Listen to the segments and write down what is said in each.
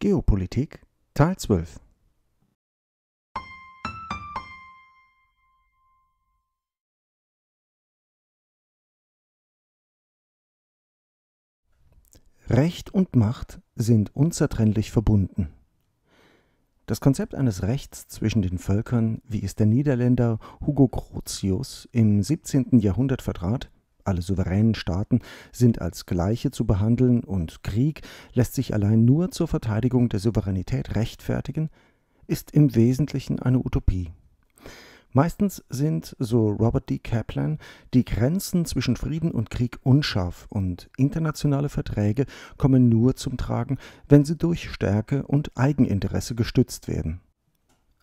Geopolitik Teil 12. Recht und Macht sind unzertrennlich verbunden. Das Konzept eines Rechts zwischen den Völkern, wie es der Niederländer Hugo Grotius im 17. Jahrhundert vertrat, alle souveränen Staaten sind als gleiche zu behandeln und Krieg lässt sich allein nur zur Verteidigung der Souveränität rechtfertigen, ist im Wesentlichen eine Utopie. Meistens sind, so Robert D. Kaplan, die Grenzen zwischen Frieden und Krieg unscharf und internationale Verträge kommen nur zum Tragen, wenn sie durch Stärke und Eigeninteresse gestützt werden.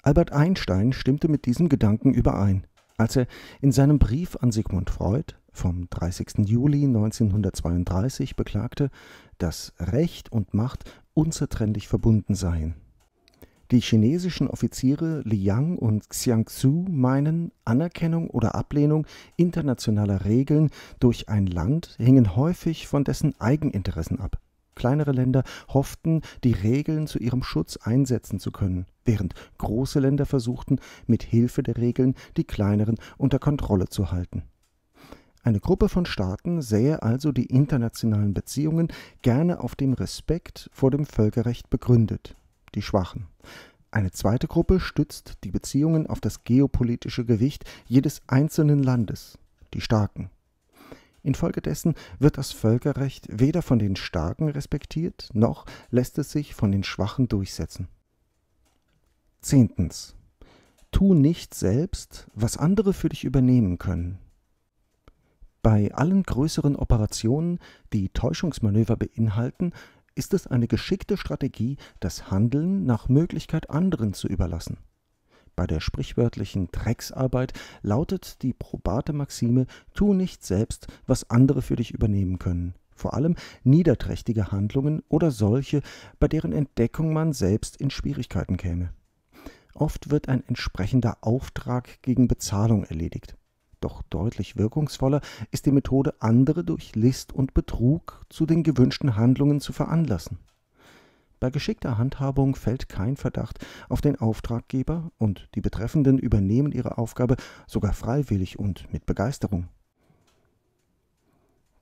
Albert Einstein stimmte mit diesem Gedanken überein, als er in seinem Brief an Sigmund Freud vom 30. Juli 1932 beklagte, dass Recht und Macht unzertrennlich verbunden seien. Die chinesischen Offiziere Liang und Xiangsu meinen, Anerkennung oder Ablehnung internationaler Regeln durch ein Land hingen häufig von dessen Eigeninteressen ab. Kleinere Länder hofften, die Regeln zu ihrem Schutz einsetzen zu können, während große Länder versuchten, mit Hilfe der Regeln die kleineren unter Kontrolle zu halten. Eine Gruppe von Staaten sähe also die internationalen Beziehungen gerne auf dem Respekt vor dem Völkerrecht begründet, die Schwachen. Eine zweite Gruppe stützt die Beziehungen auf das geopolitische Gewicht jedes einzelnen Landes, die Starken. Infolgedessen wird das Völkerrecht weder von den Starken respektiert, noch lässt es sich von den Schwachen durchsetzen. Zehntens. Tu nicht selbst, was andere für dich übernehmen können. Bei allen größeren Operationen, die Täuschungsmanöver beinhalten, ist es eine geschickte Strategie, das Handeln nach Möglichkeit anderen zu überlassen. Bei der sprichwörtlichen Drecksarbeit lautet die probate Maxime, tu nicht selbst, was andere für dich übernehmen können. Vor allem niederträchtige Handlungen oder solche, bei deren Entdeckung man selbst in Schwierigkeiten käme. Oft wird ein entsprechender Auftrag gegen Bezahlung erledigt doch deutlich wirkungsvoller ist die methode andere durch list und betrug zu den gewünschten handlungen zu veranlassen bei geschickter handhabung fällt kein verdacht auf den auftraggeber und die betreffenden übernehmen ihre aufgabe sogar freiwillig und mit begeisterung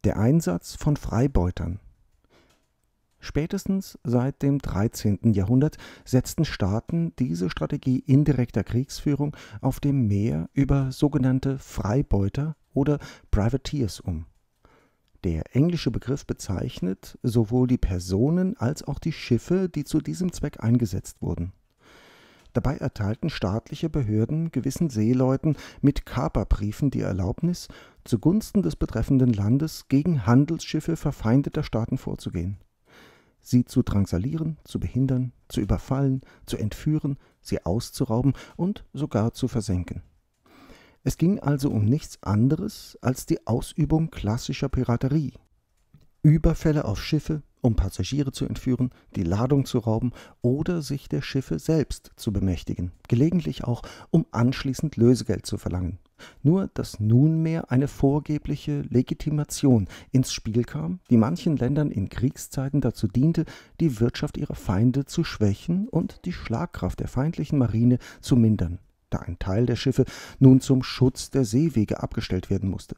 der einsatz von freibeutern Spätestens seit dem 13. Jahrhundert setzten Staaten diese Strategie indirekter Kriegsführung auf dem Meer über sogenannte Freibeuter oder Privateers um. Der englische Begriff bezeichnet sowohl die Personen als auch die Schiffe, die zu diesem Zweck eingesetzt wurden. Dabei erteilten staatliche Behörden gewissen Seeleuten mit Kaperbriefen die Erlaubnis, zugunsten des betreffenden Landes gegen Handelsschiffe verfeindeter Staaten vorzugehen sie zu drangsalieren, zu behindern, zu überfallen, zu entführen, sie auszurauben und sogar zu versenken. Es ging also um nichts anderes als die Ausübung klassischer Piraterie. Überfälle auf Schiffe, um Passagiere zu entführen, die Ladung zu rauben oder sich der Schiffe selbst zu bemächtigen, gelegentlich auch, um anschließend Lösegeld zu verlangen nur dass nunmehr eine vorgebliche Legitimation ins Spiel kam, die manchen Ländern in Kriegszeiten dazu diente, die Wirtschaft ihrer Feinde zu schwächen und die Schlagkraft der feindlichen Marine zu mindern, da ein Teil der Schiffe nun zum Schutz der Seewege abgestellt werden musste.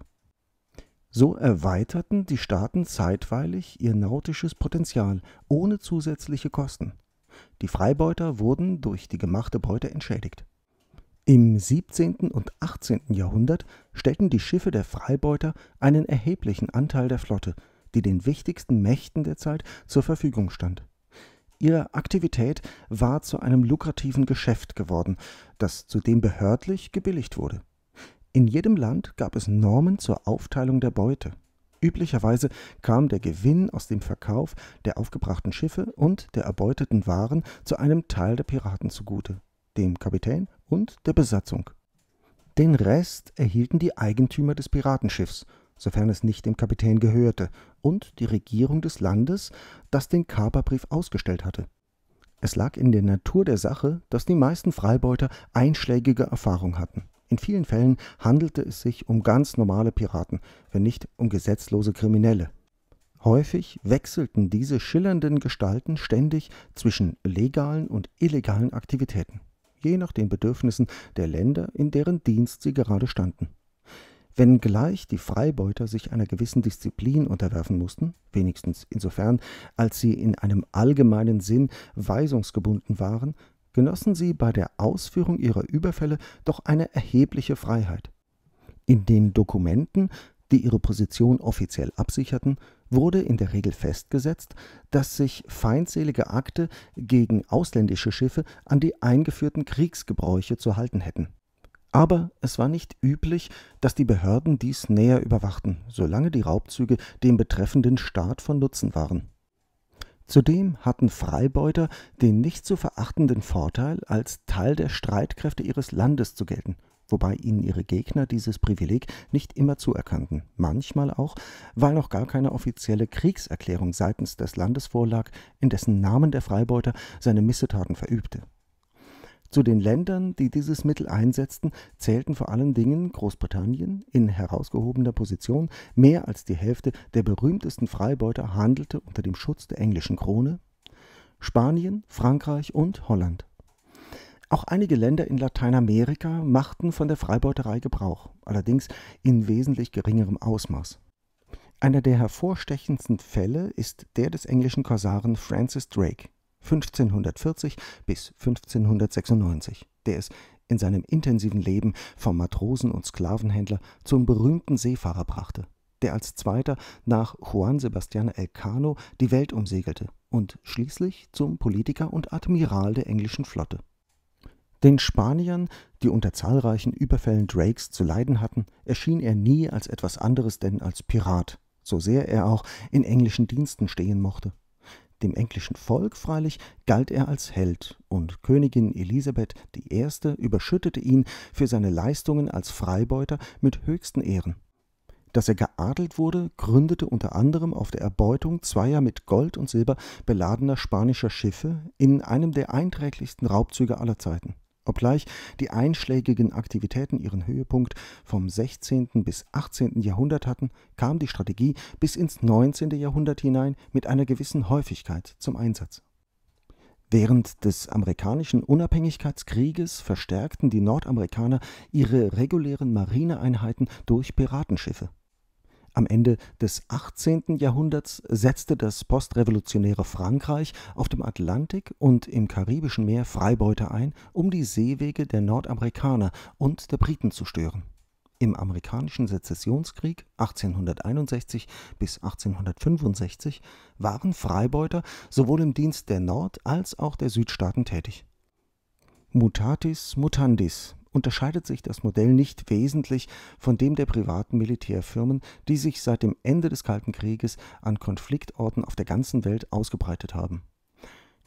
So erweiterten die Staaten zeitweilig ihr nautisches Potenzial ohne zusätzliche Kosten. Die Freibeuter wurden durch die gemachte Beute entschädigt. Im 17. und 18. Jahrhundert stellten die Schiffe der Freibeuter einen erheblichen Anteil der Flotte, die den wichtigsten Mächten der Zeit zur Verfügung stand. Ihre Aktivität war zu einem lukrativen Geschäft geworden, das zudem behördlich gebilligt wurde. In jedem Land gab es Normen zur Aufteilung der Beute. Üblicherweise kam der Gewinn aus dem Verkauf der aufgebrachten Schiffe und der erbeuteten Waren zu einem Teil der Piraten zugute, dem Kapitän und der Besatzung. Den Rest erhielten die Eigentümer des Piratenschiffs, sofern es nicht dem Kapitän gehörte, und die Regierung des Landes, das den Kaperbrief ausgestellt hatte. Es lag in der Natur der Sache, dass die meisten Freibeuter einschlägige Erfahrung hatten. In vielen Fällen handelte es sich um ganz normale Piraten, wenn nicht um gesetzlose Kriminelle. Häufig wechselten diese schillernden Gestalten ständig zwischen legalen und illegalen Aktivitäten je nach den Bedürfnissen der Länder, in deren Dienst sie gerade standen. Wenngleich die Freibeuter sich einer gewissen Disziplin unterwerfen mussten, wenigstens insofern, als sie in einem allgemeinen Sinn weisungsgebunden waren, genossen sie bei der Ausführung ihrer Überfälle doch eine erhebliche Freiheit. In den Dokumenten, die ihre Position offiziell absicherten, wurde in der Regel festgesetzt, dass sich feindselige Akte gegen ausländische Schiffe an die eingeführten Kriegsgebräuche zu halten hätten. Aber es war nicht üblich, dass die Behörden dies näher überwachten, solange die Raubzüge dem betreffenden Staat von Nutzen waren. Zudem hatten Freibeuter den nicht zu verachtenden Vorteil, als Teil der Streitkräfte ihres Landes zu gelten wobei ihnen ihre Gegner dieses Privileg nicht immer zuerkannten, manchmal auch, weil noch gar keine offizielle Kriegserklärung seitens des Landes vorlag, in dessen Namen der Freibeuter seine Missetaten verübte. Zu den Ländern, die dieses Mittel einsetzten, zählten vor allen Dingen Großbritannien in herausgehobener Position. Mehr als die Hälfte der berühmtesten Freibeuter handelte unter dem Schutz der englischen Krone. Spanien, Frankreich und Holland. Auch einige Länder in Lateinamerika machten von der Freibeuterei Gebrauch, allerdings in wesentlich geringerem Ausmaß. Einer der hervorstechendsten Fälle ist der des englischen Korsaren Francis Drake, 1540 bis 1596, der es in seinem intensiven Leben vom Matrosen und Sklavenhändler zum berühmten Seefahrer brachte, der als zweiter nach Juan Sebastian Elcano die Welt umsegelte und schließlich zum Politiker und Admiral der englischen Flotte. Den Spaniern, die unter zahlreichen Überfällen Drakes zu leiden hatten, erschien er nie als etwas anderes denn als Pirat, so sehr er auch in englischen Diensten stehen mochte. Dem englischen Volk freilich galt er als Held, und Königin Elisabeth I. überschüttete ihn für seine Leistungen als Freibeuter mit höchsten Ehren. Dass er geadelt wurde, gründete unter anderem auf der Erbeutung zweier mit Gold und Silber beladener spanischer Schiffe in einem der einträglichsten Raubzüge aller Zeiten. Obgleich die einschlägigen Aktivitäten ihren Höhepunkt vom 16. bis 18. Jahrhundert hatten, kam die Strategie bis ins 19. Jahrhundert hinein mit einer gewissen Häufigkeit zum Einsatz. Während des amerikanischen Unabhängigkeitskrieges verstärkten die Nordamerikaner ihre regulären Marineeinheiten durch Piratenschiffe. Am Ende des 18. Jahrhunderts setzte das postrevolutionäre Frankreich auf dem Atlantik und im Karibischen Meer Freibeuter ein, um die Seewege der Nordamerikaner und der Briten zu stören. Im amerikanischen Sezessionskrieg 1861 bis 1865 waren Freibeuter sowohl im Dienst der Nord- als auch der Südstaaten tätig. Mutatis mutandis unterscheidet sich das Modell nicht wesentlich von dem der privaten Militärfirmen, die sich seit dem Ende des Kalten Krieges an Konfliktorten auf der ganzen Welt ausgebreitet haben.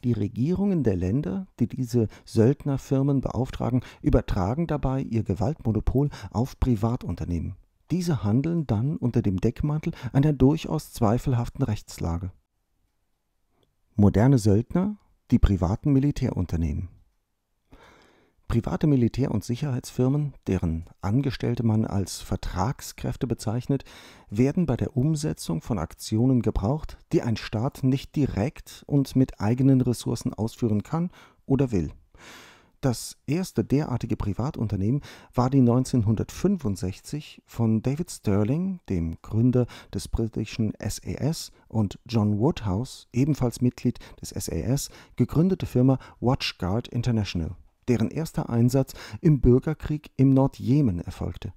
Die Regierungen der Länder, die diese Söldnerfirmen beauftragen, übertragen dabei ihr Gewaltmonopol auf Privatunternehmen. Diese handeln dann unter dem Deckmantel einer durchaus zweifelhaften Rechtslage. Moderne Söldner, die privaten Militärunternehmen. Private Militär- und Sicherheitsfirmen, deren Angestellte man als Vertragskräfte bezeichnet, werden bei der Umsetzung von Aktionen gebraucht, die ein Staat nicht direkt und mit eigenen Ressourcen ausführen kann oder will. Das erste derartige Privatunternehmen war die 1965 von David Sterling, dem Gründer des britischen SAS, und John Woodhouse, ebenfalls Mitglied des SAS, gegründete Firma WatchGuard International deren erster Einsatz im Bürgerkrieg im Nordjemen erfolgte.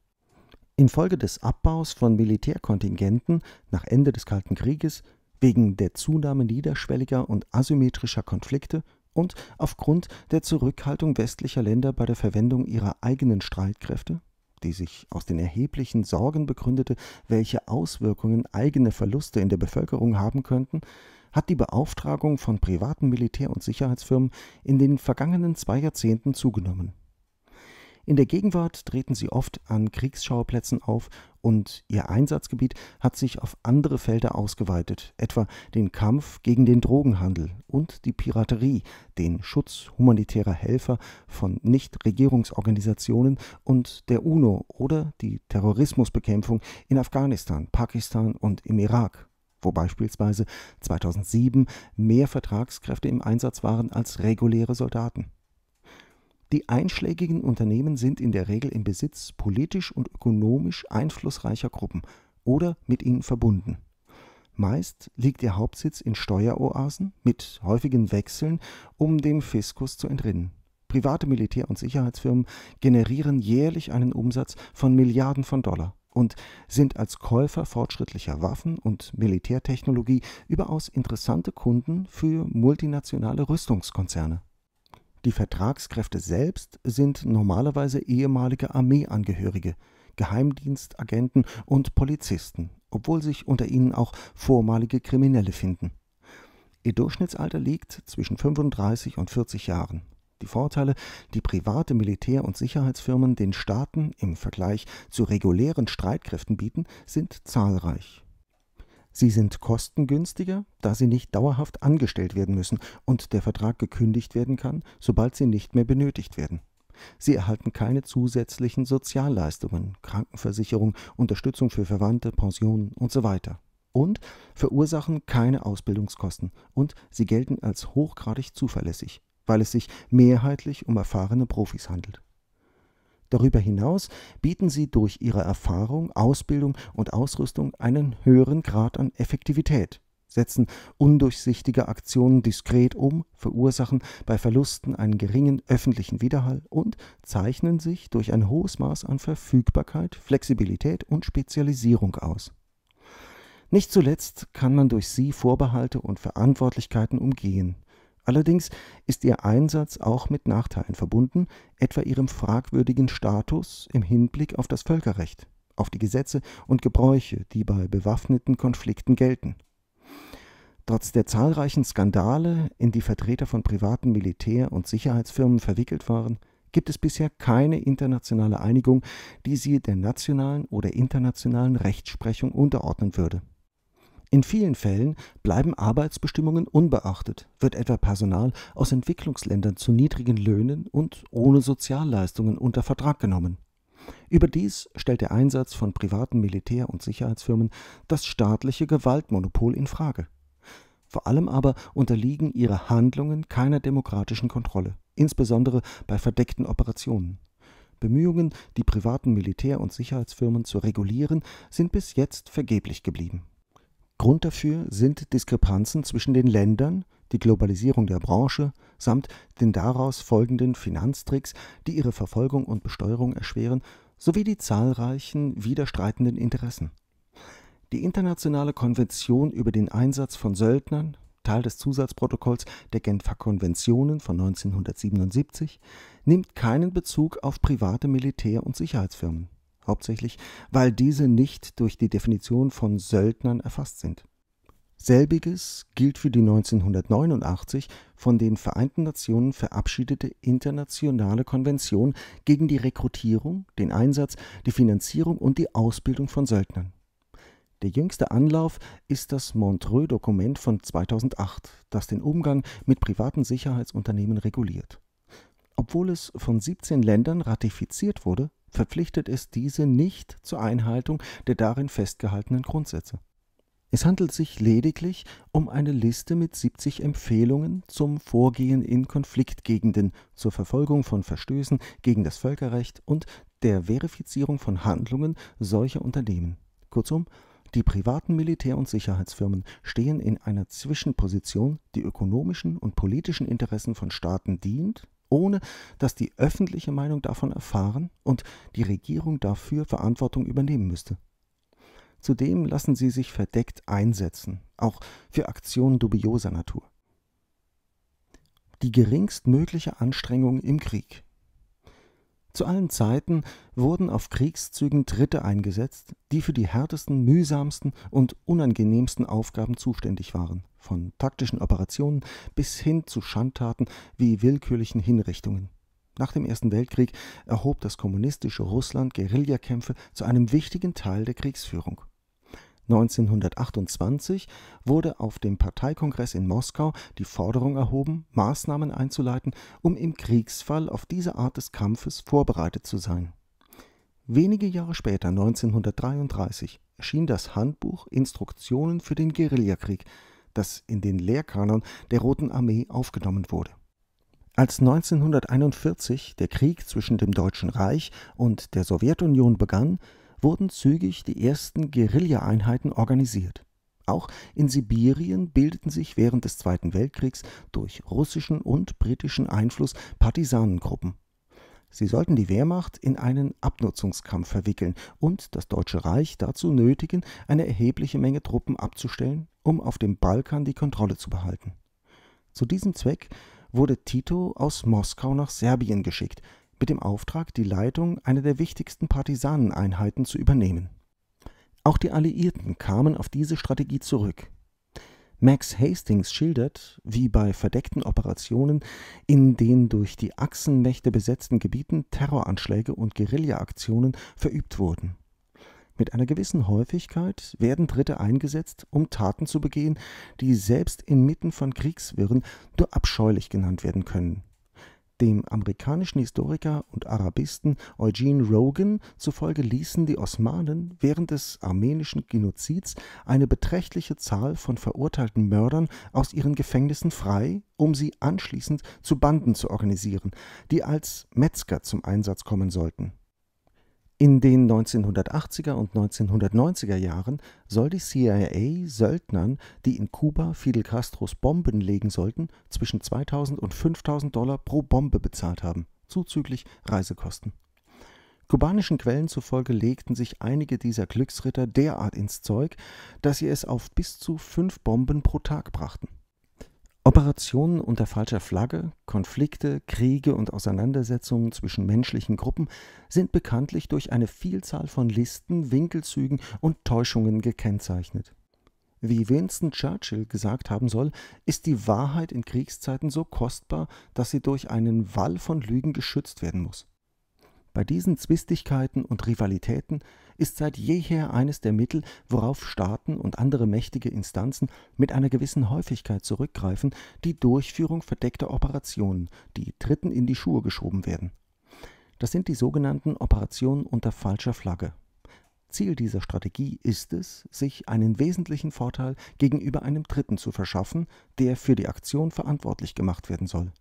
Infolge des Abbaus von Militärkontingenten nach Ende des Kalten Krieges, wegen der Zunahme niederschwelliger und asymmetrischer Konflikte und aufgrund der Zurückhaltung westlicher Länder bei der Verwendung ihrer eigenen Streitkräfte, die sich aus den erheblichen Sorgen begründete, welche Auswirkungen eigene Verluste in der Bevölkerung haben könnten, hat die Beauftragung von privaten Militär- und Sicherheitsfirmen in den vergangenen zwei Jahrzehnten zugenommen. In der Gegenwart treten sie oft an Kriegsschauplätzen auf und ihr Einsatzgebiet hat sich auf andere Felder ausgeweitet, etwa den Kampf gegen den Drogenhandel und die Piraterie, den Schutz humanitärer Helfer von Nichtregierungsorganisationen und der UNO oder die Terrorismusbekämpfung in Afghanistan, Pakistan und im Irak wo beispielsweise 2007 mehr Vertragskräfte im Einsatz waren als reguläre Soldaten. Die einschlägigen Unternehmen sind in der Regel im Besitz politisch und ökonomisch einflussreicher Gruppen oder mit ihnen verbunden. Meist liegt ihr Hauptsitz in Steueroasen mit häufigen Wechseln, um dem Fiskus zu entrinnen. Private Militär- und Sicherheitsfirmen generieren jährlich einen Umsatz von Milliarden von Dollar und sind als Käufer fortschrittlicher Waffen und Militärtechnologie überaus interessante Kunden für multinationale Rüstungskonzerne. Die Vertragskräfte selbst sind normalerweise ehemalige Armeeangehörige, Geheimdienstagenten und Polizisten, obwohl sich unter ihnen auch vormalige Kriminelle finden. Ihr Durchschnittsalter liegt zwischen 35 und 40 Jahren die Vorteile, die private Militär- und Sicherheitsfirmen den Staaten im Vergleich zu regulären Streitkräften bieten, sind zahlreich. Sie sind kostengünstiger, da sie nicht dauerhaft angestellt werden müssen und der Vertrag gekündigt werden kann, sobald sie nicht mehr benötigt werden. Sie erhalten keine zusätzlichen Sozialleistungen, Krankenversicherung, Unterstützung für Verwandte, Pensionen usw. So und verursachen keine Ausbildungskosten und sie gelten als hochgradig zuverlässig, weil es sich mehrheitlich um erfahrene Profis handelt. Darüber hinaus bieten sie durch ihre Erfahrung, Ausbildung und Ausrüstung einen höheren Grad an Effektivität, setzen undurchsichtige Aktionen diskret um, verursachen bei Verlusten einen geringen öffentlichen Widerhall und zeichnen sich durch ein hohes Maß an Verfügbarkeit, Flexibilität und Spezialisierung aus. Nicht zuletzt kann man durch sie Vorbehalte und Verantwortlichkeiten umgehen, Allerdings ist ihr Einsatz auch mit Nachteilen verbunden, etwa ihrem fragwürdigen Status im Hinblick auf das Völkerrecht, auf die Gesetze und Gebräuche, die bei bewaffneten Konflikten gelten. Trotz der zahlreichen Skandale, in die Vertreter von privaten Militär- und Sicherheitsfirmen verwickelt waren, gibt es bisher keine internationale Einigung, die sie der nationalen oder internationalen Rechtsprechung unterordnen würde. In vielen Fällen bleiben Arbeitsbestimmungen unbeachtet, wird etwa Personal aus Entwicklungsländern zu niedrigen Löhnen und ohne Sozialleistungen unter Vertrag genommen. Überdies stellt der Einsatz von privaten Militär- und Sicherheitsfirmen das staatliche Gewaltmonopol in Frage. Vor allem aber unterliegen ihre Handlungen keiner demokratischen Kontrolle, insbesondere bei verdeckten Operationen. Bemühungen, die privaten Militär- und Sicherheitsfirmen zu regulieren, sind bis jetzt vergeblich geblieben. Grund dafür sind Diskrepanzen zwischen den Ländern, die Globalisierung der Branche samt den daraus folgenden Finanztricks, die ihre Verfolgung und Besteuerung erschweren, sowie die zahlreichen widerstreitenden Interessen. Die Internationale Konvention über den Einsatz von Söldnern, Teil des Zusatzprotokolls der Genfer Konventionen von 1977, nimmt keinen Bezug auf private Militär- und Sicherheitsfirmen hauptsächlich, weil diese nicht durch die Definition von Söldnern erfasst sind. Selbiges gilt für die 1989 von den Vereinten Nationen verabschiedete internationale Konvention gegen die Rekrutierung, den Einsatz, die Finanzierung und die Ausbildung von Söldnern. Der jüngste Anlauf ist das Montreux-Dokument von 2008, das den Umgang mit privaten Sicherheitsunternehmen reguliert. Obwohl es von 17 Ländern ratifiziert wurde, verpflichtet es diese nicht zur Einhaltung der darin festgehaltenen Grundsätze. Es handelt sich lediglich um eine Liste mit 70 Empfehlungen zum Vorgehen in Konfliktgegenden, zur Verfolgung von Verstößen gegen das Völkerrecht und der Verifizierung von Handlungen solcher Unternehmen. Kurzum, die privaten Militär- und Sicherheitsfirmen stehen in einer Zwischenposition, die ökonomischen und politischen Interessen von Staaten dient ohne dass die öffentliche Meinung davon erfahren und die Regierung dafür Verantwortung übernehmen müsste. Zudem lassen sie sich verdeckt einsetzen, auch für Aktionen dubioser Natur. Die geringstmögliche Anstrengung im Krieg zu allen Zeiten wurden auf Kriegszügen Dritte eingesetzt, die für die härtesten, mühsamsten und unangenehmsten Aufgaben zuständig waren, von taktischen Operationen bis hin zu Schandtaten wie willkürlichen Hinrichtungen. Nach dem Ersten Weltkrieg erhob das kommunistische Russland Guerillakämpfe zu einem wichtigen Teil der Kriegsführung. 1928 wurde auf dem Parteikongress in Moskau die Forderung erhoben, Maßnahmen einzuleiten, um im Kriegsfall auf diese Art des Kampfes vorbereitet zu sein. Wenige Jahre später, 1933, erschien das Handbuch Instruktionen für den Guerillakrieg, das in den Lehrkanon der Roten Armee aufgenommen wurde. Als 1941 der Krieg zwischen dem Deutschen Reich und der Sowjetunion begann, wurden zügig die ersten Guerillaeinheiten organisiert. Auch in Sibirien bildeten sich während des Zweiten Weltkriegs durch russischen und britischen Einfluss Partisanengruppen. Sie sollten die Wehrmacht in einen Abnutzungskampf verwickeln und das Deutsche Reich dazu nötigen, eine erhebliche Menge Truppen abzustellen, um auf dem Balkan die Kontrolle zu behalten. Zu diesem Zweck wurde Tito aus Moskau nach Serbien geschickt, mit dem Auftrag, die Leitung einer der wichtigsten Partisaneneinheiten zu übernehmen. Auch die Alliierten kamen auf diese Strategie zurück. Max Hastings schildert, wie bei verdeckten Operationen in den durch die Achsenmächte besetzten Gebieten Terroranschläge und Guerillaaktionen verübt wurden. Mit einer gewissen Häufigkeit werden Dritte eingesetzt, um Taten zu begehen, die selbst inmitten von Kriegswirren nur abscheulich genannt werden können. Dem amerikanischen Historiker und Arabisten Eugene Rogan zufolge ließen die Osmanen während des armenischen Genozids eine beträchtliche Zahl von verurteilten Mördern aus ihren Gefängnissen frei, um sie anschließend zu Banden zu organisieren, die als Metzger zum Einsatz kommen sollten in den 1980er und 1990er Jahren soll die CIA Söldnern, die in Kuba Fidel Castros Bomben legen sollten, zwischen 2000 und 5000 Dollar pro Bombe bezahlt haben, zuzüglich Reisekosten. Kubanischen Quellen zufolge legten sich einige dieser Glücksritter derart ins Zeug, dass sie es auf bis zu fünf Bomben pro Tag brachten. Operationen unter falscher Flagge, Konflikte, Kriege und Auseinandersetzungen zwischen menschlichen Gruppen sind bekanntlich durch eine Vielzahl von Listen, Winkelzügen und Täuschungen gekennzeichnet. Wie Winston Churchill gesagt haben soll, ist die Wahrheit in Kriegszeiten so kostbar, dass sie durch einen Wall von Lügen geschützt werden muss. Bei diesen Zwistigkeiten und Rivalitäten ist seit jeher eines der Mittel, worauf Staaten und andere mächtige Instanzen mit einer gewissen Häufigkeit zurückgreifen, die Durchführung verdeckter Operationen, die Dritten in die Schuhe geschoben werden. Das sind die sogenannten Operationen unter falscher Flagge. Ziel dieser Strategie ist es, sich einen wesentlichen Vorteil gegenüber einem Dritten zu verschaffen, der für die Aktion verantwortlich gemacht werden soll.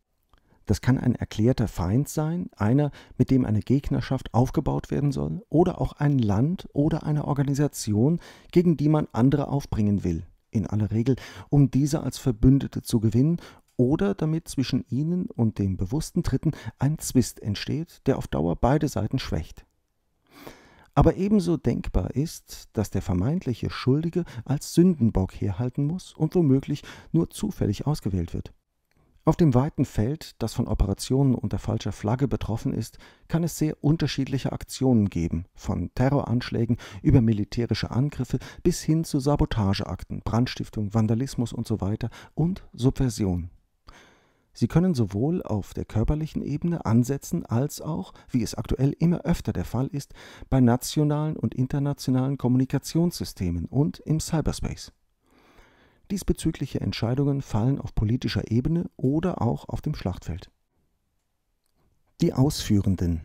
Das kann ein erklärter Feind sein, einer, mit dem eine Gegnerschaft aufgebaut werden soll, oder auch ein Land oder eine Organisation, gegen die man andere aufbringen will, in aller Regel, um diese als Verbündete zu gewinnen oder damit zwischen ihnen und dem bewussten Dritten ein Zwist entsteht, der auf Dauer beide Seiten schwächt. Aber ebenso denkbar ist, dass der vermeintliche Schuldige als Sündenbock herhalten muss und womöglich nur zufällig ausgewählt wird. Auf dem weiten Feld, das von Operationen unter falscher Flagge betroffen ist, kann es sehr unterschiedliche Aktionen geben, von Terroranschlägen über militärische Angriffe bis hin zu Sabotageakten, Brandstiftung, Vandalismus usw. So und Subversion. Sie können sowohl auf der körperlichen Ebene ansetzen als auch, wie es aktuell immer öfter der Fall ist, bei nationalen und internationalen Kommunikationssystemen und im Cyberspace. Diesbezügliche Entscheidungen fallen auf politischer Ebene oder auch auf dem Schlachtfeld. Die Ausführenden.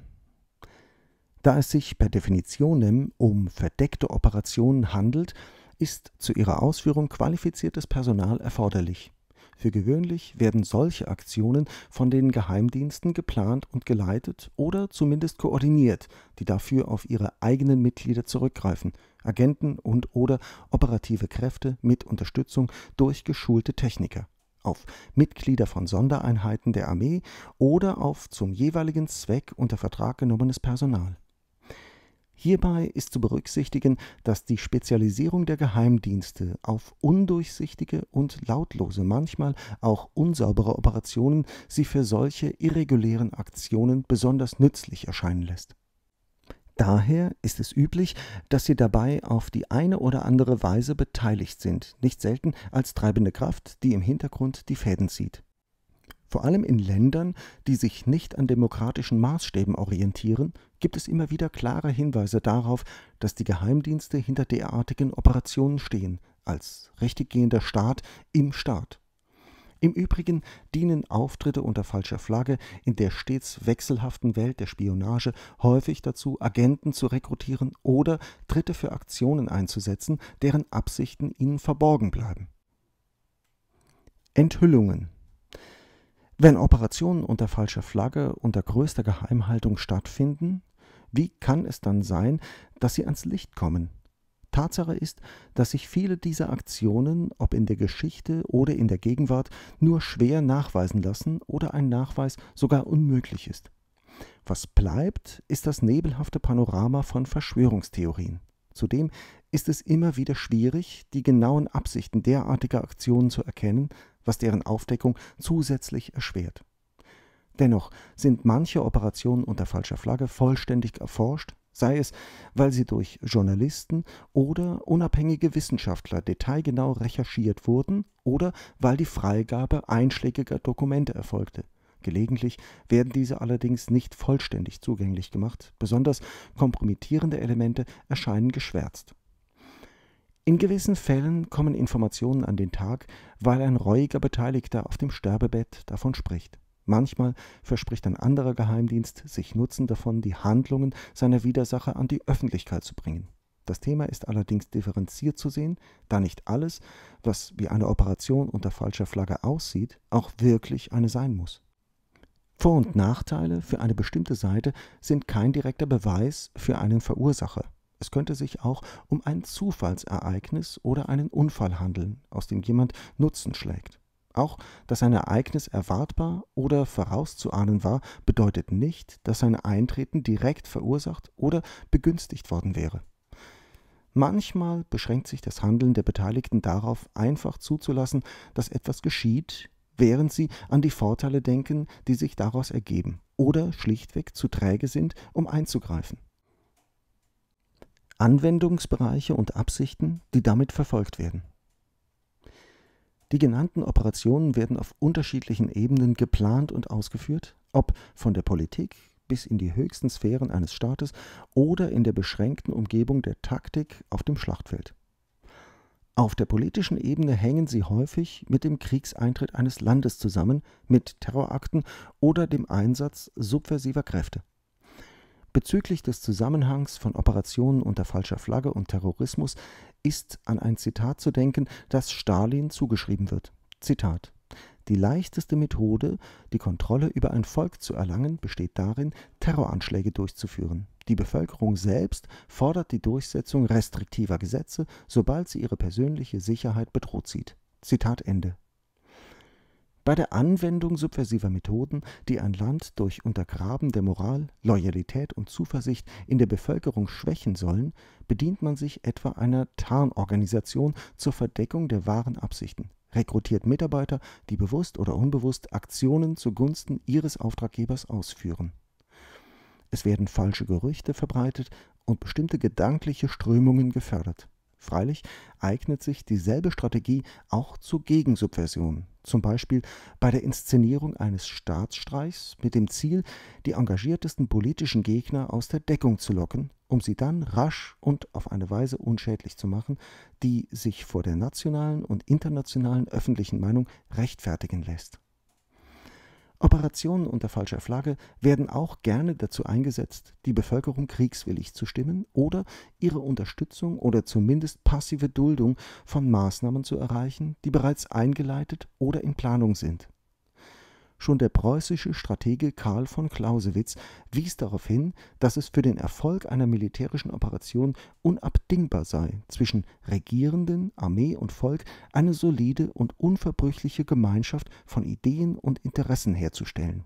Da es sich per Definitionem um verdeckte Operationen handelt, ist zu ihrer Ausführung qualifiziertes Personal erforderlich. Für gewöhnlich werden solche Aktionen von den Geheimdiensten geplant und geleitet oder zumindest koordiniert, die dafür auf ihre eigenen Mitglieder zurückgreifen Agenten und oder operative Kräfte mit Unterstützung durch geschulte Techniker auf Mitglieder von Sondereinheiten der Armee oder auf zum jeweiligen Zweck unter Vertrag genommenes Personal. Hierbei ist zu berücksichtigen, dass die Spezialisierung der Geheimdienste auf undurchsichtige und lautlose, manchmal auch unsaubere Operationen sie für solche irregulären Aktionen besonders nützlich erscheinen lässt Daher ist es üblich, dass sie dabei auf die eine oder andere Weise beteiligt sind, nicht selten als treibende Kraft, die im Hintergrund die Fäden zieht. Vor allem in Ländern, die sich nicht an demokratischen Maßstäben orientieren, gibt es immer wieder klare Hinweise darauf, dass die Geheimdienste hinter derartigen Operationen stehen, als richtiggehender Staat im Staat. Im Übrigen dienen Auftritte unter falscher Flagge in der stets wechselhaften Welt der Spionage häufig dazu, Agenten zu rekrutieren oder Dritte für Aktionen einzusetzen, deren Absichten ihnen verborgen bleiben. Enthüllungen Wenn Operationen unter falscher Flagge unter größter Geheimhaltung stattfinden, wie kann es dann sein, dass sie ans Licht kommen? Tatsache ist, dass sich viele dieser Aktionen, ob in der Geschichte oder in der Gegenwart, nur schwer nachweisen lassen oder ein Nachweis sogar unmöglich ist. Was bleibt, ist das nebelhafte Panorama von Verschwörungstheorien. Zudem ist es immer wieder schwierig, die genauen Absichten derartiger Aktionen zu erkennen, was deren Aufdeckung zusätzlich erschwert. Dennoch sind manche Operationen unter falscher Flagge vollständig erforscht sei es, weil sie durch Journalisten oder unabhängige Wissenschaftler detailgenau recherchiert wurden oder weil die Freigabe einschlägiger Dokumente erfolgte. Gelegentlich werden diese allerdings nicht vollständig zugänglich gemacht, besonders kompromittierende Elemente erscheinen geschwärzt. In gewissen Fällen kommen Informationen an den Tag, weil ein reuiger Beteiligter auf dem Sterbebett davon spricht. Manchmal verspricht ein anderer Geheimdienst sich Nutzen davon, die Handlungen seiner Widersacher an die Öffentlichkeit zu bringen. Das Thema ist allerdings differenziert zu sehen, da nicht alles, was wie eine Operation unter falscher Flagge aussieht, auch wirklich eine sein muss. Vor- und Nachteile für eine bestimmte Seite sind kein direkter Beweis für einen Verursacher. Es könnte sich auch um ein Zufallsereignis oder einen Unfall handeln, aus dem jemand Nutzen schlägt. Auch, dass ein Ereignis erwartbar oder vorauszuahnen war, bedeutet nicht, dass sein Eintreten direkt verursacht oder begünstigt worden wäre. Manchmal beschränkt sich das Handeln der Beteiligten darauf, einfach zuzulassen, dass etwas geschieht, während sie an die Vorteile denken, die sich daraus ergeben, oder schlichtweg zu träge sind, um einzugreifen. Anwendungsbereiche und Absichten, die damit verfolgt werden. Die genannten Operationen werden auf unterschiedlichen Ebenen geplant und ausgeführt, ob von der Politik bis in die höchsten Sphären eines Staates oder in der beschränkten Umgebung der Taktik auf dem Schlachtfeld. Auf der politischen Ebene hängen sie häufig mit dem Kriegseintritt eines Landes zusammen, mit Terrorakten oder dem Einsatz subversiver Kräfte. Bezüglich des Zusammenhangs von Operationen unter falscher Flagge und Terrorismus ist an ein Zitat zu denken, das Stalin zugeschrieben wird. Zitat die leichteste Methode, die Kontrolle über ein Volk zu erlangen, besteht darin, Terroranschläge durchzuführen. Die Bevölkerung selbst fordert die Durchsetzung restriktiver Gesetze, sobald sie ihre persönliche Sicherheit bedroht sieht. Zitat Ende bei der Anwendung subversiver Methoden, die ein Land durch Untergraben der Moral, Loyalität und Zuversicht in der Bevölkerung schwächen sollen, bedient man sich etwa einer Tarnorganisation zur Verdeckung der wahren Absichten, rekrutiert Mitarbeiter, die bewusst oder unbewusst Aktionen zugunsten ihres Auftraggebers ausführen. Es werden falsche Gerüchte verbreitet und bestimmte gedankliche Strömungen gefördert. Freilich eignet sich dieselbe Strategie auch zur Gegensubversion, zum Beispiel bei der Inszenierung eines Staatsstreichs mit dem Ziel, die engagiertesten politischen Gegner aus der Deckung zu locken, um sie dann rasch und auf eine Weise unschädlich zu machen, die sich vor der nationalen und internationalen öffentlichen Meinung rechtfertigen lässt Operationen unter falscher Flagge werden auch gerne dazu eingesetzt, die Bevölkerung kriegswillig zu stimmen oder ihre Unterstützung oder zumindest passive Duldung von Maßnahmen zu erreichen, die bereits eingeleitet oder in Planung sind Schon der preußische Stratege Karl von Clausewitz wies darauf hin, dass es für den Erfolg einer militärischen Operation unabdingbar sei, zwischen Regierenden, Armee und Volk eine solide und unverbrüchliche Gemeinschaft von Ideen und Interessen herzustellen.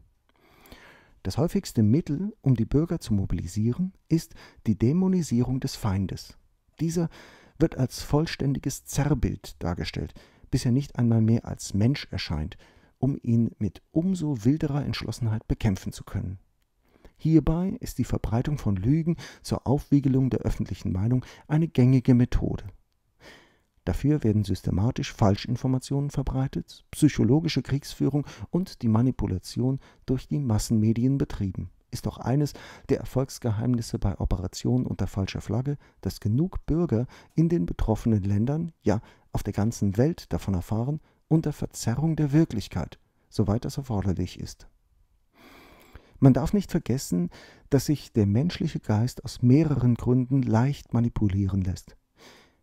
Das häufigste Mittel, um die Bürger zu mobilisieren, ist die Dämonisierung des Feindes. Dieser wird als vollständiges Zerrbild dargestellt, bis er nicht einmal mehr als Mensch erscheint – um ihn mit umso wilderer Entschlossenheit bekämpfen zu können. Hierbei ist die Verbreitung von Lügen zur Aufwiegelung der öffentlichen Meinung eine gängige Methode. Dafür werden systematisch Falschinformationen verbreitet, psychologische Kriegsführung und die Manipulation durch die Massenmedien betrieben. Ist auch eines der Erfolgsgeheimnisse bei Operationen unter falscher Flagge, dass genug Bürger in den betroffenen Ländern, ja auf der ganzen Welt davon erfahren unter Verzerrung der Wirklichkeit, soweit das erforderlich ist. Man darf nicht vergessen, dass sich der menschliche Geist aus mehreren Gründen leicht manipulieren lässt.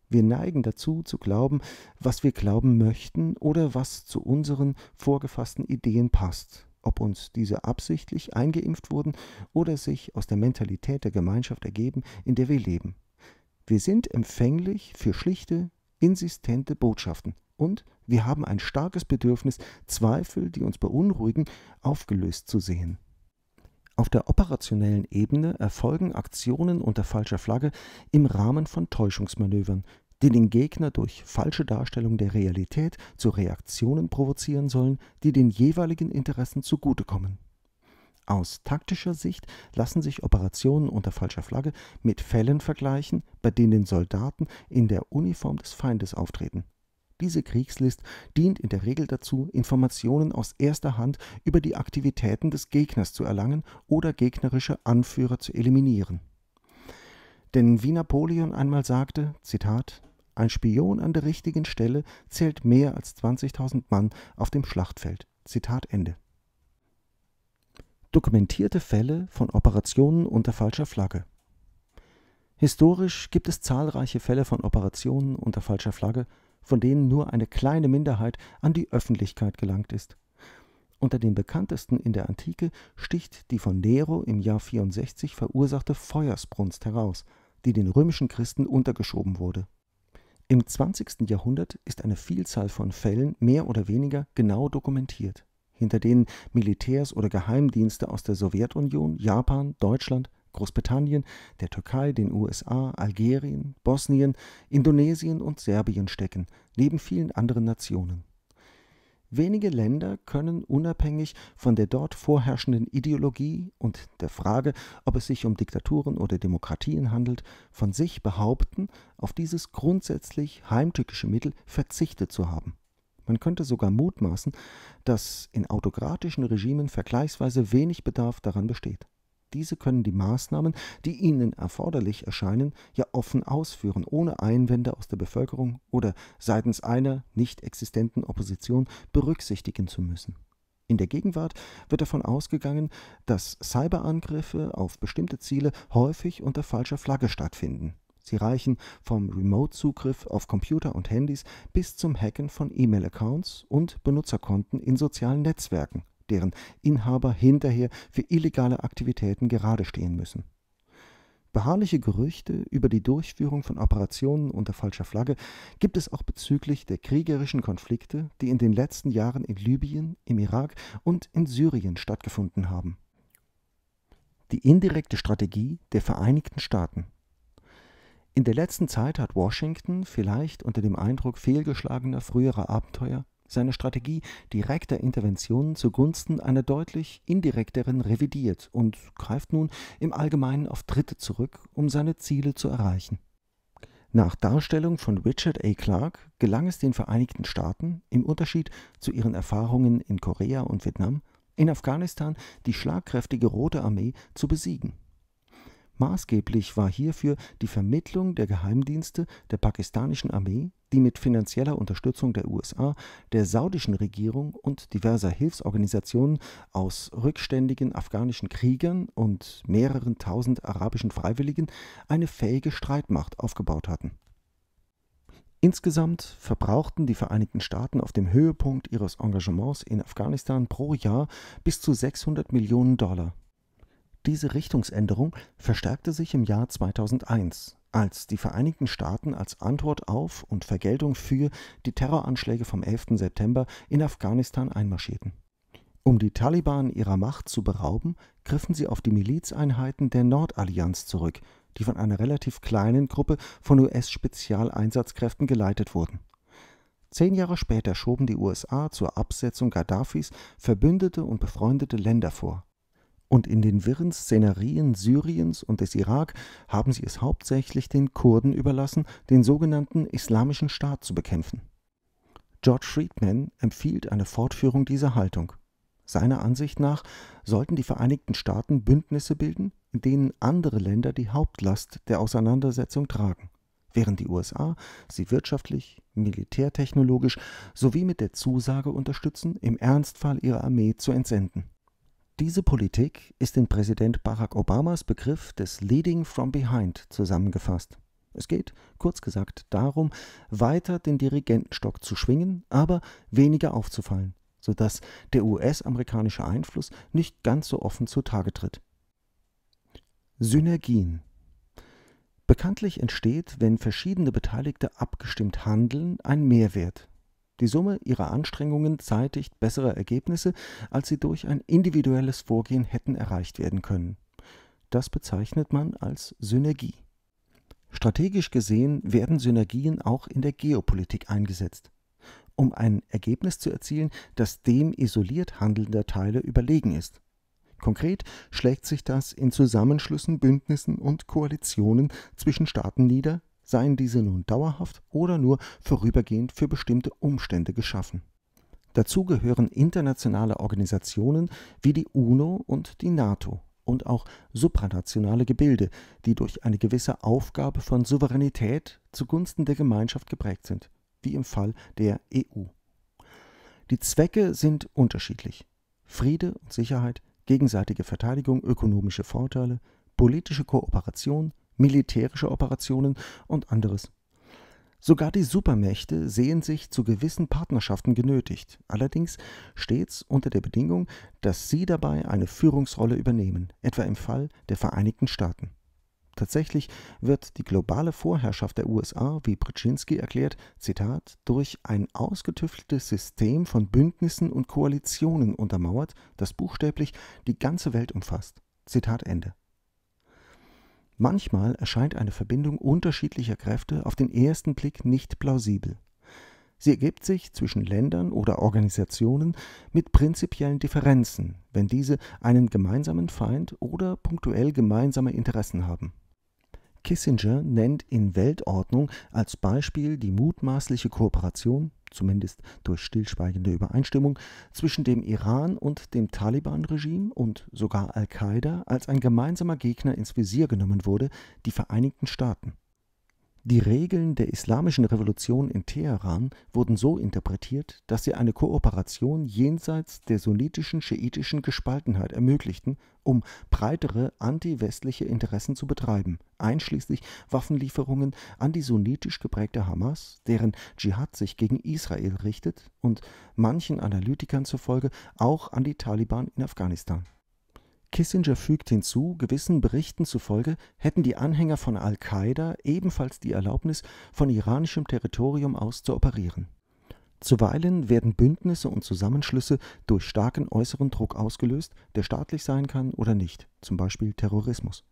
Wir neigen dazu zu glauben, was wir glauben möchten oder was zu unseren vorgefassten Ideen passt, ob uns diese absichtlich eingeimpft wurden oder sich aus der Mentalität der Gemeinschaft ergeben, in der wir leben. Wir sind empfänglich für schlichte, insistente Botschaften, und wir haben ein starkes Bedürfnis, Zweifel, die uns beunruhigen, aufgelöst zu sehen. Auf der operationellen Ebene erfolgen Aktionen unter falscher Flagge im Rahmen von Täuschungsmanövern, die den Gegner durch falsche Darstellung der Realität zu Reaktionen provozieren sollen, die den jeweiligen Interessen zugutekommen. Aus taktischer Sicht lassen sich Operationen unter falscher Flagge mit Fällen vergleichen, bei denen Soldaten in der Uniform des Feindes auftreten. Diese Kriegslist dient in der Regel dazu, Informationen aus erster Hand über die Aktivitäten des Gegners zu erlangen oder gegnerische Anführer zu eliminieren. Denn wie Napoleon einmal sagte, Zitat, ein Spion an der richtigen Stelle zählt mehr als 20.000 Mann auf dem Schlachtfeld. Zitat Ende. Dokumentierte Fälle von Operationen unter falscher Flagge. Historisch gibt es zahlreiche Fälle von Operationen unter falscher Flagge, von denen nur eine kleine Minderheit an die Öffentlichkeit gelangt ist. Unter den bekanntesten in der Antike sticht die von Nero im Jahr 64 verursachte Feuersbrunst heraus, die den römischen Christen untergeschoben wurde. Im 20. Jahrhundert ist eine Vielzahl von Fällen mehr oder weniger genau dokumentiert, hinter denen Militärs oder Geheimdienste aus der Sowjetunion, Japan, Deutschland, Großbritannien, der Türkei, den USA, Algerien, Bosnien, Indonesien und Serbien stecken, neben vielen anderen Nationen. Wenige Länder können unabhängig von der dort vorherrschenden Ideologie und der Frage, ob es sich um Diktaturen oder Demokratien handelt, von sich behaupten, auf dieses grundsätzlich heimtückische Mittel verzichtet zu haben. Man könnte sogar mutmaßen, dass in autokratischen Regimen vergleichsweise wenig Bedarf daran besteht. Diese können die Maßnahmen, die ihnen erforderlich erscheinen, ja offen ausführen, ohne Einwände aus der Bevölkerung oder seitens einer nicht existenten Opposition berücksichtigen zu müssen. In der Gegenwart wird davon ausgegangen, dass Cyberangriffe auf bestimmte Ziele häufig unter falscher Flagge stattfinden. Sie reichen vom Remote-Zugriff auf Computer und Handys bis zum Hacken von E-Mail-Accounts und Benutzerkonten in sozialen Netzwerken deren Inhaber hinterher für illegale Aktivitäten gerade stehen müssen. Beharrliche Gerüchte über die Durchführung von Operationen unter falscher Flagge gibt es auch bezüglich der kriegerischen Konflikte, die in den letzten Jahren in Libyen, im Irak und in Syrien stattgefunden haben. Die indirekte Strategie der Vereinigten Staaten in der letzten Zeit hat Washington, vielleicht unter dem Eindruck fehlgeschlagener früherer Abenteuer, seine Strategie direkter Interventionen zugunsten einer deutlich indirekteren revidiert und greift nun im Allgemeinen auf Dritte zurück, um seine Ziele zu erreichen. Nach Darstellung von Richard A. Clarke gelang es den Vereinigten Staaten, im Unterschied zu ihren Erfahrungen in Korea und Vietnam, in Afghanistan die schlagkräftige Rote Armee zu besiegen. Maßgeblich war hierfür die Vermittlung der Geheimdienste der pakistanischen Armee, die mit finanzieller Unterstützung der USA, der saudischen Regierung und diverser Hilfsorganisationen aus rückständigen afghanischen Kriegern und mehreren tausend arabischen Freiwilligen eine fähige Streitmacht aufgebaut hatten. Insgesamt verbrauchten die Vereinigten Staaten auf dem Höhepunkt ihres Engagements in Afghanistan pro Jahr bis zu 600 Millionen Dollar. Diese Richtungsänderung verstärkte sich im Jahr 2001, als die Vereinigten Staaten als Antwort auf und Vergeltung für die Terroranschläge vom 11. September in Afghanistan einmarschierten. Um die Taliban ihrer Macht zu berauben, griffen sie auf die Milizeinheiten der Nordallianz zurück, die von einer relativ kleinen Gruppe von US-Spezialeinsatzkräften geleitet wurden. Zehn Jahre später schoben die USA zur Absetzung Gaddafis verbündete und befreundete Länder vor, und in den wirren Szenerien Syriens und des Irak haben sie es hauptsächlich den Kurden überlassen, den sogenannten Islamischen Staat zu bekämpfen. George Friedman empfiehlt eine Fortführung dieser Haltung. Seiner Ansicht nach sollten die Vereinigten Staaten Bündnisse bilden, in denen andere Länder die Hauptlast der Auseinandersetzung tragen, während die USA sie wirtschaftlich, militärtechnologisch sowie mit der Zusage unterstützen, im Ernstfall ihre Armee zu entsenden. Diese Politik ist in Präsident Barack Obamas Begriff des Leading from Behind zusammengefasst. Es geht, kurz gesagt, darum, weiter den Dirigentenstock zu schwingen, aber weniger aufzufallen, sodass der US-amerikanische Einfluss nicht ganz so offen zutage tritt. Synergien Bekanntlich entsteht, wenn verschiedene Beteiligte abgestimmt handeln, ein Mehrwert, die Summe ihrer Anstrengungen zeitigt bessere Ergebnisse, als sie durch ein individuelles Vorgehen hätten erreicht werden können. Das bezeichnet man als Synergie. Strategisch gesehen werden Synergien auch in der Geopolitik eingesetzt, um ein Ergebnis zu erzielen, das dem isoliert handelnder Teile überlegen ist. Konkret schlägt sich das in Zusammenschlüssen, Bündnissen und Koalitionen zwischen Staaten nieder, seien diese nun dauerhaft oder nur vorübergehend für bestimmte Umstände geschaffen. Dazu gehören internationale Organisationen wie die UNO und die NATO und auch supranationale Gebilde, die durch eine gewisse Aufgabe von Souveränität zugunsten der Gemeinschaft geprägt sind, wie im Fall der EU. Die Zwecke sind unterschiedlich. Friede und Sicherheit, gegenseitige Verteidigung, ökonomische Vorteile, politische Kooperation, militärische Operationen und anderes. Sogar die Supermächte sehen sich zu gewissen Partnerschaften genötigt, allerdings stets unter der Bedingung, dass sie dabei eine Führungsrolle übernehmen, etwa im Fall der Vereinigten Staaten. Tatsächlich wird die globale Vorherrschaft der USA, wie Brzezinski erklärt, Zitat, durch ein ausgetüfteltes System von Bündnissen und Koalitionen untermauert, das buchstäblich die ganze Welt umfasst. Zitat Ende. Manchmal erscheint eine Verbindung unterschiedlicher Kräfte auf den ersten Blick nicht plausibel. Sie ergibt sich zwischen Ländern oder Organisationen mit prinzipiellen Differenzen, wenn diese einen gemeinsamen Feind oder punktuell gemeinsame Interessen haben. Kissinger nennt in Weltordnung als Beispiel die mutmaßliche Kooperation zumindest durch stillschweigende Übereinstimmung, zwischen dem Iran und dem Taliban-Regime und sogar Al-Qaida als ein gemeinsamer Gegner ins Visier genommen wurde, die Vereinigten Staaten die Regeln der Islamischen Revolution in Teheran wurden so interpretiert, dass sie eine Kooperation jenseits der sunnitischen-schiitischen Gespaltenheit ermöglichten, um breitere antiwestliche Interessen zu betreiben, einschließlich Waffenlieferungen an die sunnitisch geprägte Hamas, deren Dschihad sich gegen Israel richtet und manchen Analytikern zufolge auch an die Taliban in Afghanistan Kissinger fügt hinzu, gewissen Berichten zufolge hätten die Anhänger von Al-Qaida ebenfalls die Erlaubnis, von iranischem Territorium aus zu operieren. Zuweilen werden Bündnisse und Zusammenschlüsse durch starken äußeren Druck ausgelöst, der staatlich sein kann oder nicht, zum Beispiel Terrorismus.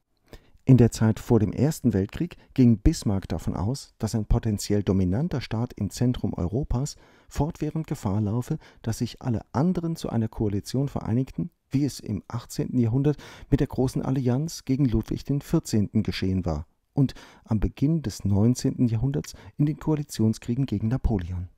In der Zeit vor dem Ersten Weltkrieg ging Bismarck davon aus, dass ein potenziell dominanter Staat im Zentrum Europas fortwährend Gefahr laufe, dass sich alle anderen zu einer Koalition vereinigten wie es im 18. Jahrhundert mit der Großen Allianz gegen Ludwig XIV. geschehen war und am Beginn des 19. Jahrhunderts in den Koalitionskriegen gegen Napoleon.